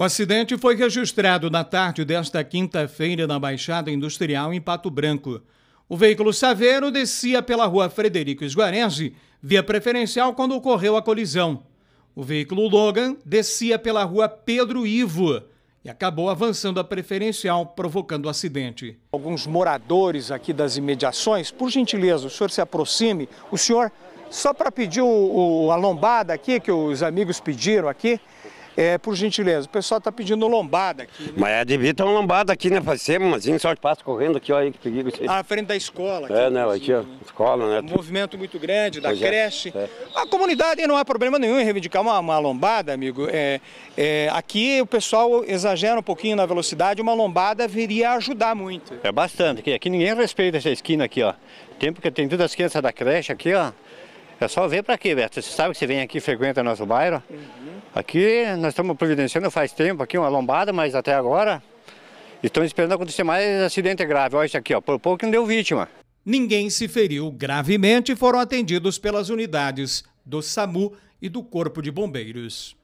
O acidente foi registrado na tarde desta quinta-feira na Baixada Industrial em Pato Branco. O veículo Saveiro descia pela rua Frederico Esguarense, via preferencial, quando ocorreu a colisão. O veículo Logan descia pela rua Pedro Ivo e acabou avançando a preferencial, provocando o acidente. Alguns moradores aqui das imediações, por gentileza, o senhor se aproxime. O senhor, só para pedir o, o, a lombada aqui, que os amigos pediram aqui, é, por gentileza, o pessoal está pedindo lombada aqui. Né? Mas é, devia ter uma lombada aqui, né? Faz sempre, sorte só passa correndo aqui, olha aí que pediram. À frente da escola. Aqui, é, né? Aqui, ó, né? escola, né? Um movimento muito grande, da pois é, creche. É. A comunidade não há problema nenhum em reivindicar uma, uma lombada, amigo. É, é, aqui o pessoal exagera um pouquinho na velocidade, uma lombada viria ajudar muito. É bastante, aqui, aqui ninguém respeita essa esquina aqui, ó. Tem porque tem todas as crianças da creche aqui, ó. É só ver para aqui, Beto. Você sabe que você vem aqui e frequenta nosso bairro. Uhum. Aqui nós estamos providenciando faz tempo aqui uma lombada, mas até agora estão esperando acontecer mais acidente grave. Olha isso aqui, ó, por pouco não deu vítima. Ninguém se feriu gravemente e foram atendidos pelas unidades do SAMU e do Corpo de Bombeiros.